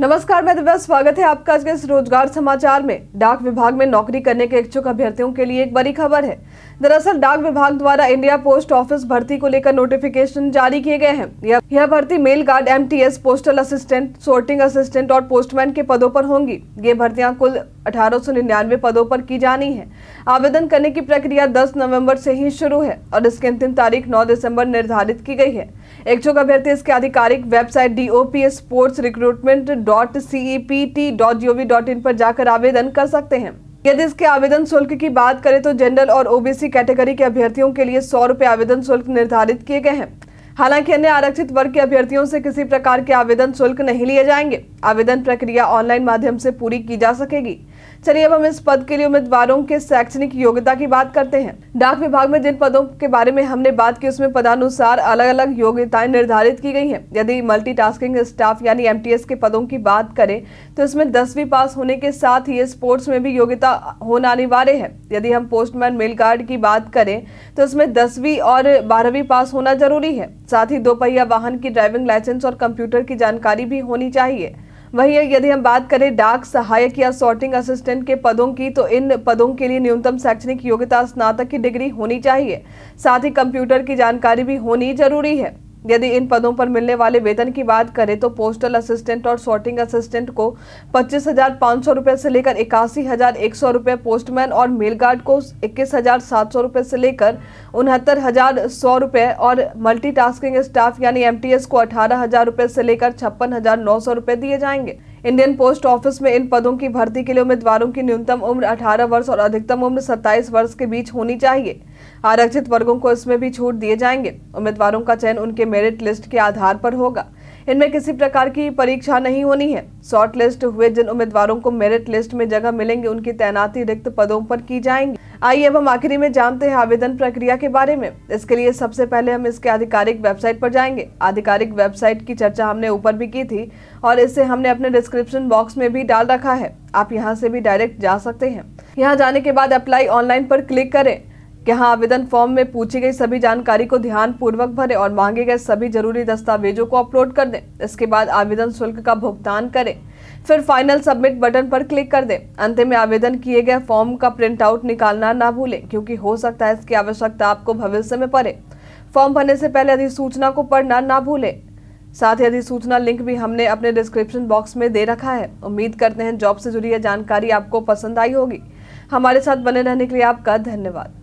नमस्कार मैं दिव्या स्वागत है आपका आज के इस रोजगार समाचार में डाक विभाग में नौकरी करने के इच्छुक अभ्यर्थियों के लिए एक बड़ी खबर है दरअसल डाक विभाग द्वारा इंडिया पोस्ट ऑफिस भर्ती को लेकर नोटिफिकेशन जारी किए गए हैं यह भर्ती mail guard MTS postal assistant sorting assistant और पोस्टमैन के पदों पर होंगी ये भर्तियां कुल अठारह पदों पर की जानी है आवेदन करने की प्रक्रिया दस नवम्बर से ही शुरू है और इसकी अंतिम तारीख नौ दिसम्बर निर्धारित की गई है इच्छुक अभ्यर्थी इसके आधिकारिक website DOPS sports recruitment dot T dot GOV dot in पर जाकर आवेदन कर सकते हैं यदि इसके आवेदन शुल्क की बात करें तो जनरल और ओबीसी कैटेगरी के अभ्यर्थियों के लिए सौ रूपए आवेदन शुल्क निर्धारित किए गए हैं हालांकि अन्य आरक्षित वर्ग के अभ्यर्थियों से किसी प्रकार के आवेदन शुल्क नहीं लिए जाएंगे आवेदन प्रक्रिया ऑनलाइन माध्यम से पूरी की जा सकेगी चलिए अब हम इस पद के लिए उम्मीदवारों के शैक्षणिक योग्यता की बात करते हैं डाक विभाग में जिन पदों के बारे में हमने बात की उसमें पदानुसार अलग अलग योग्यताएं निर्धारित की गई हैं यदि मल्टीटास्किंग स्टाफ यानी एमटीएस के पदों की बात करें तो इसमें दसवीं पास होने के साथ ही स्पोर्ट्स में भी योग्यता होना अनिवार्य है यदि हम पोस्टमैन मेल गार्ड की बात करें तो इसमें दसवीं और बारहवीं पास होना जरूरी है साथ ही दोपहिया वाहन की ड्राइविंग लाइसेंस और कंप्यूटर की जानकारी भी होनी चाहिए वहीं यदि हम बात करें डाक सहायक या सॉर्टिंग असिस्टेंट के पदों की तो इन पदों के लिए न्यूनतम शैक्षणिक योग्यता स्नातक की डिग्री होनी चाहिए साथ ही कंप्यूटर की जानकारी भी होनी जरूरी है यदि इन पदों पर मिलने वाले वेतन की बात करें तो पोस्टल असिस्टेंट और सॉर्टिंग असिस्टेंट को पच्चीस हजार पाँच सौ रुपये से लेकर इक्यासी हजार एक सौ रुपये पोस्टमैन और मेल गार्ड को इक्कीस हजार सात सौ रुपये से लेकर उनहत्तर हजार सौ रुपये और मल्टीटास्किंग स्टाफ यानी एमटीएस को अठारह हजार रुपये से लेकर छप्पन हजार नौ सौ रुपये दिए जाएंगे इंडियन पोस्ट ऑफिस में इन पदों की भर्ती के लिए उम्मीदवारों की न्यूनतम उम्र 18 वर्ष और अधिकतम उम्र 27 वर्ष के बीच होनी चाहिए आरक्षित वर्गों को इसमें भी छूट दिए जाएंगे उम्मीदवारों का चयन उनके मेरिट लिस्ट के आधार पर होगा इनमें किसी प्रकार की परीक्षा नहीं होनी है शॉर्ट लिस्ट हुए जिन उम्मीदवारों को मेरिट लिस्ट में जगह मिलेंगी उनकी तैनाती रिक्त पदों पर की जाएंगी आइए अब हम आखिरी में जानते हैं आवेदन प्रक्रिया के बारे में इसके लिए सबसे पहले हम इसके आधिकारिक वेबसाइट पर जाएंगे आधिकारिक वेबसाइट की चर्चा हमने ऊपर भी की थी और इसे हमने अपने डिस्क्रिप्शन बॉक्स में भी डाल रखा है आप यहाँ से भी डायरेक्ट जा सकते हैं यहाँ जाने के बाद अप्लाई ऑनलाइन पर क्लिक करें यहाँ आवेदन फॉर्म में पूछी गई सभी जानकारी को ध्यान पूर्वक भरें और मांगे गए सभी जरूरी दस्तावेजों को अपलोड कर दें इसके बाद आवेदन शुल्क का भुगतान करें फिर फाइनल सबमिट बटन पर क्लिक कर दें अंतिम में आवेदन किए गए फॉर्म का प्रिंट आउट निकालना ना भूलें क्योंकि हो सकता है इसकी आवश्यकता आपको भविष्य में पड़े फॉर्म भरने से पहले अधिसूचना को पढ़ना ना भूलें साथ ही अधिसूचना लिंक भी हमने अपने डिस्क्रिप्शन बॉक्स में दे रखा है उम्मीद करते हैं जॉब से जुड़ी यह जानकारी आपको पसंद आई होगी हमारे साथ बने रहने के लिए आपका धन्यवाद